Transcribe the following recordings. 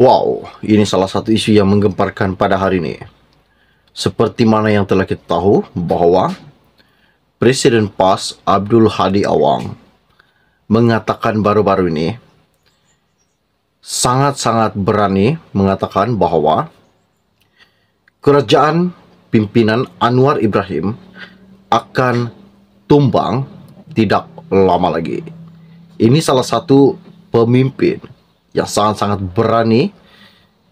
Wow, ini salah satu isu yang menggemparkan pada hari ini. Seperti mana yang telah kita tahu bahwa Presiden PAS Abdul Hadi Awang mengatakan baru-baru ini sangat-sangat berani mengatakan bahwa kerajaan pimpinan Anwar Ibrahim akan tumbang tidak lama lagi. Ini salah satu pemimpin yang sangat-sangat berani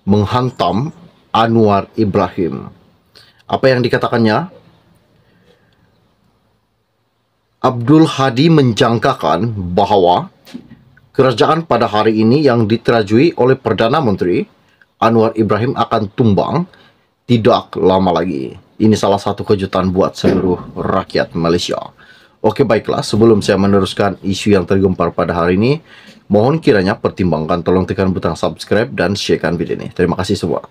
menghantam Anwar Ibrahim. Apa yang dikatakannya? Abdul Hadi menjangkakan bahwa kerajaan pada hari ini yang diterajui oleh Perdana Menteri Anwar Ibrahim akan tumbang tidak lama lagi. Ini salah satu kejutan buat seluruh rakyat Malaysia. Oke baiklah, sebelum saya meneruskan isu yang tergempar pada hari ini, mohon kiranya pertimbangkan tolong tekan butang subscribe dan sharekan video ini. Terima kasih semua.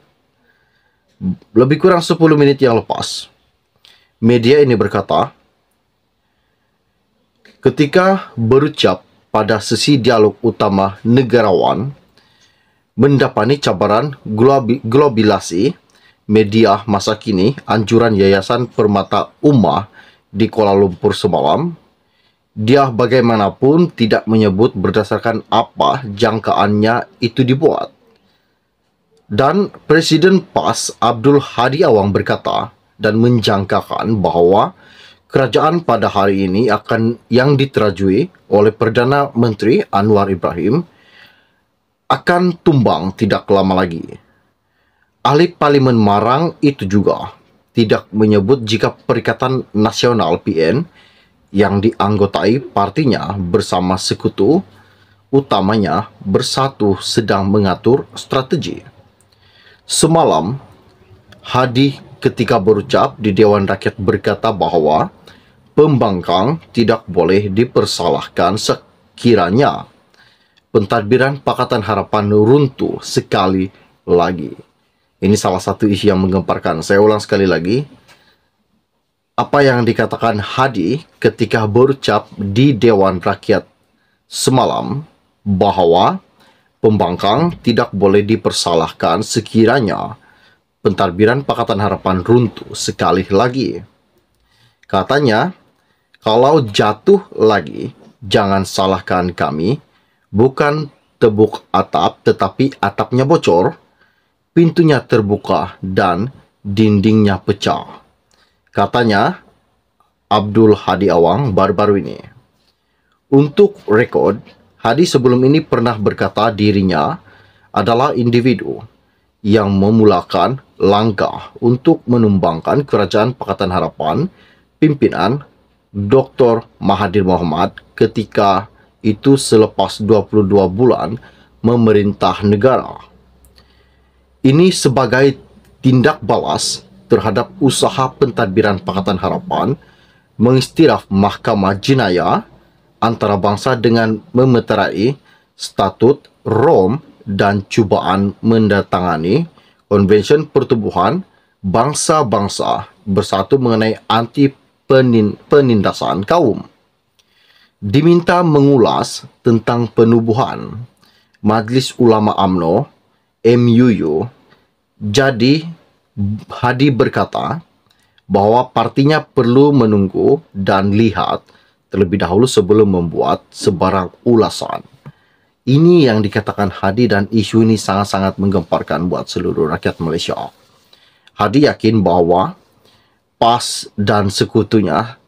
Lebih kurang 10 menit yang lepas, media ini berkata, ketika berucap pada sesi dialog utama negarawan, Mendapani cabaran globilasi media masa kini, anjuran Yayasan Permata Ummah di Kuala Lumpur semalam, dia bagaimanapun tidak menyebut berdasarkan apa jangkaannya itu dibuat. Dan Presiden PAS Abdul Hadi Awang berkata dan menjangkakan bahwa kerajaan pada hari ini akan yang diterajui oleh Perdana Menteri Anwar Ibrahim akan tumbang tidak lama lagi. Ahli Parlimen Marang itu juga tidak menyebut jika Perikatan Nasional PN yang dianggotai partinya bersama sekutu utamanya bersatu sedang mengatur strategi. Semalam, Hadi ketika berucap di Dewan Rakyat berkata bahwa pembangkang tidak boleh dipersalahkan sekiranya pentadbiran Pakatan Harapan runtuh sekali lagi. Ini salah satu isi yang menggemparkan. Saya ulang sekali lagi. Apa yang dikatakan Hadi ketika berucap di Dewan Rakyat semalam bahwa pembangkang tidak boleh dipersalahkan sekiranya pentadbiran Pakatan Harapan runtuh sekali lagi. Katanya, kalau jatuh lagi, jangan salahkan kami, bukan tebuk atap tetapi atapnya bocor pintunya terbuka dan dindingnya pecah. Katanya, Abdul Hadi Awang baru-baru ini. Untuk rekod, Hadi sebelum ini pernah berkata dirinya adalah individu yang memulakan langkah untuk menumbangkan Kerajaan Pakatan Harapan pimpinan Dr. Mahathir Mohamad ketika itu selepas 22 bulan memerintah negara. Ini sebagai tindak balas terhadap usaha pentadbiran Pakatan Harapan mengistiraf mahkamah jenayah antarabangsa dengan memeterai statut Rom dan cubaan mendatangani Konvensyen Pertubuhan Bangsa-Bangsa Bersatu mengenai anti penindasan kaum. Diminta mengulas tentang penubuhan Majlis Ulama AMNO MUU Jadi, Hadi berkata bahwa partinya perlu menunggu dan lihat terlebih dahulu sebelum membuat sebarang ulasan. Ini yang dikatakan Hadi dan isu ini sangat-sangat menggemparkan buat seluruh rakyat Malaysia. Hadi yakin bahwa PAS dan sekutunya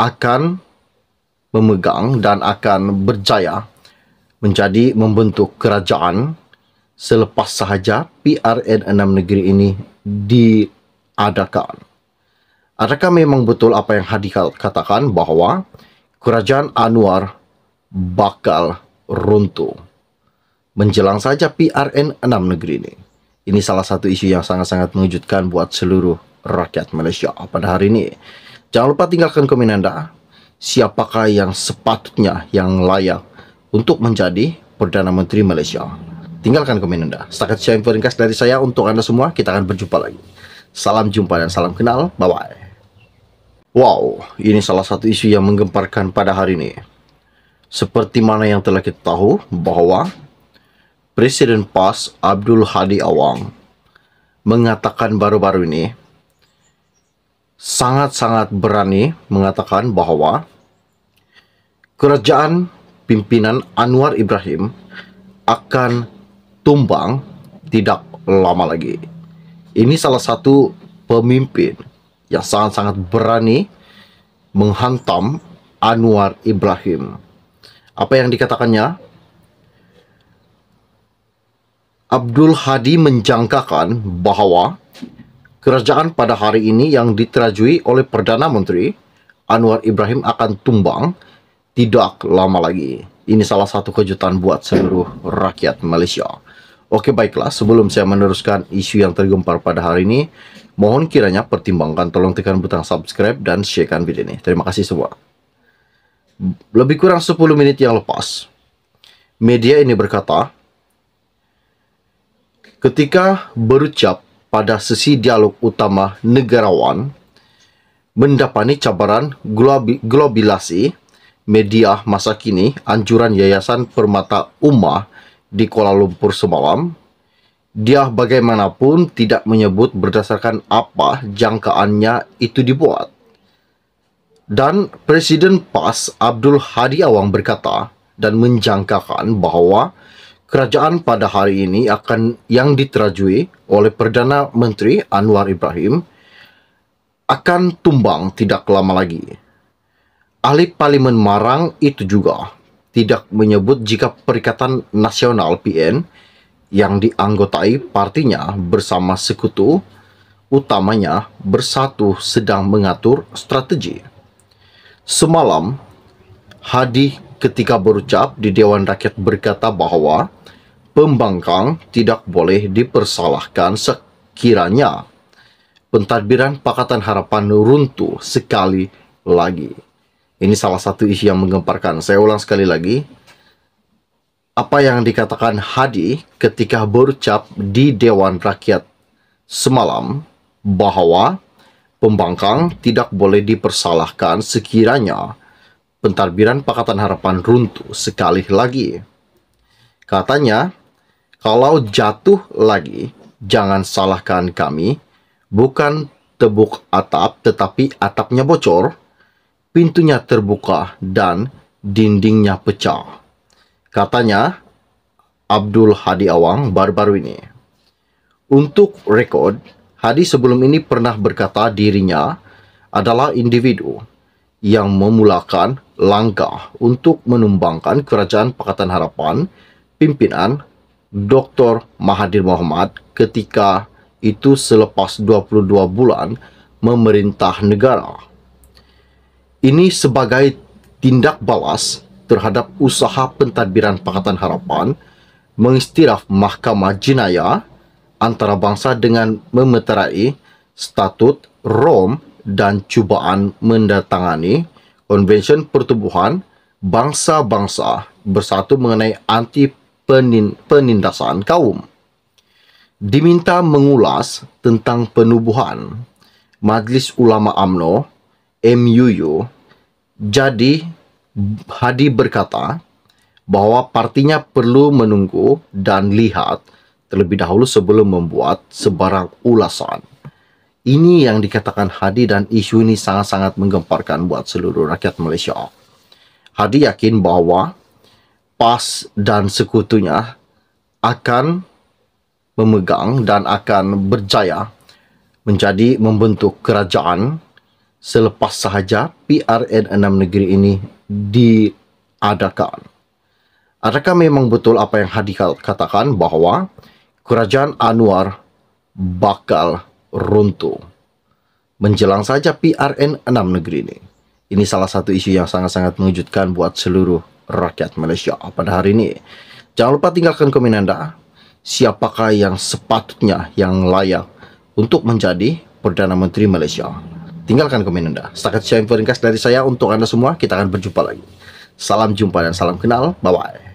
akan memegang dan akan berjaya menjadi membentuk kerajaan selepas sahaja PRN 6 negeri ini diadakan. Adakah memang betul apa yang Hadi katakan bahwa kerajaan Anwar bakal runtuh? Menjelang saja PRN 6 negeri ini. Ini salah satu isu yang sangat-sangat mengejutkan buat seluruh rakyat Malaysia pada hari ini. Jangan lupa tinggalkan komen Anda. Siapakah yang sepatutnya yang layak untuk menjadi Perdana Menteri Malaysia? Tinggalkan komen Anda. Setakat sekian ringkas dari saya untuk Anda semua. Kita akan berjumpa lagi. Salam jumpa dan salam kenal. Bye-bye. Wow, ini salah satu isu yang menggemparkan pada hari ini. Seperti mana yang telah kita tahu bahwa Presiden PAS Abdul Hadi Awang mengatakan baru-baru ini sangat-sangat berani mengatakan bahwa kerajaan pimpinan Anwar Ibrahim akan tumbang tidak lama lagi. Ini salah satu pemimpin yang sangat-sangat berani menghantam Anwar Ibrahim. Apa yang dikatakannya? Abdul Hadi menjangkakan bahwa kerajaan pada hari ini yang diterajui oleh Perdana Menteri Anwar Ibrahim akan tumbang tidak lama lagi. Ini salah satu kejutan buat seluruh rakyat Malaysia. Oke baiklah, sebelum saya meneruskan isu yang tergempar pada hari ini, mohon kiranya pertimbangkan tolong tekan butang subscribe dan sharekan video ini. Terima kasih semua. Lebih kurang 10 menit yang lepas, media ini berkata, ketika berucap pada sesi dialog utama negarawan, Mendapani cabaran globi globilasi media masa kini, anjuran Yayasan Permata Umah di Kuala Lumpur semalam, dia bagaimanapun tidak menyebut berdasarkan apa jangkaannya itu dibuat. Dan Presiden PAS Abdul Hadi Awang berkata dan menjangkakan bahwa kerajaan pada hari ini akan yang diterajui oleh Perdana Menteri Anwar Ibrahim akan tumbang tidak lama lagi. Ahli Parlimen Marang itu juga tidak menyebut jika Perikatan Nasional PN yang dianggotai partinya bersama sekutu utamanya bersatu sedang mengatur strategi. Semalam, Hadi ketika berucap di Dewan Rakyat berkata bahwa pembangkang tidak boleh dipersalahkan sekiranya pentadbiran Pakatan Harapan runtuh sekali lagi. Ini salah satu isu yang menggemparkan. Saya ulang sekali lagi. Apa yang dikatakan Hadi ketika berucap di Dewan Rakyat semalam bahwa pembangkang tidak boleh dipersalahkan sekiranya pentadbiran Pakatan Harapan runtuh sekali lagi. Katanya, kalau jatuh lagi, jangan salahkan kami, bukan tebuk atap tetapi atapnya bocor pintunya terbuka dan dindingnya pecah. Katanya Abdul Hadi Awang baru-baru ini. Untuk rekod, Hadi sebelum ini pernah berkata dirinya adalah individu yang memulakan langkah untuk menumbangkan Kerajaan Pakatan Harapan pimpinan Dr. Mahathir Mohamad ketika itu selepas 22 bulan memerintah negara Ini sebagai tindak balas terhadap usaha pentadbiran Pakatan Harapan mengistiraf mahkamah jenayah antarabangsa dengan memeterai statut ROM dan cubaan mendatangani Konvensyen Pertubuhan Bangsa-Bangsa Bersatu mengenai anti penindasan kaum. Diminta mengulas tentang penubuhan Majlis Ulama AMNO MUU Jadi, Hadi berkata bahwa partinya perlu menunggu dan lihat terlebih dahulu sebelum membuat sebarang ulasan. Ini yang dikatakan Hadi dan isu ini sangat-sangat menggemparkan buat seluruh rakyat Malaysia. Hadi yakin bahwa PAS dan sekutunya akan memegang dan akan berjaya menjadi membentuk kerajaan selepas sahaja PRN enam negeri ini diadakan. Adakah memang betul apa yang Hadi katakan bahwa kerajaan Anwar bakal runtuh? Menjelang saja PRN enam negeri ini. Ini salah satu isu yang sangat-sangat mengejutkan buat seluruh rakyat Malaysia pada hari ini. Jangan lupa tinggalkan komen Anda. Siapakah yang sepatutnya yang layak untuk menjadi Perdana Menteri Malaysia? Tinggalkan komen Anda. Setakat saya info ringkas dari saya untuk Anda semua. Kita akan berjumpa lagi. Salam jumpa dan salam kenal. Bye-bye.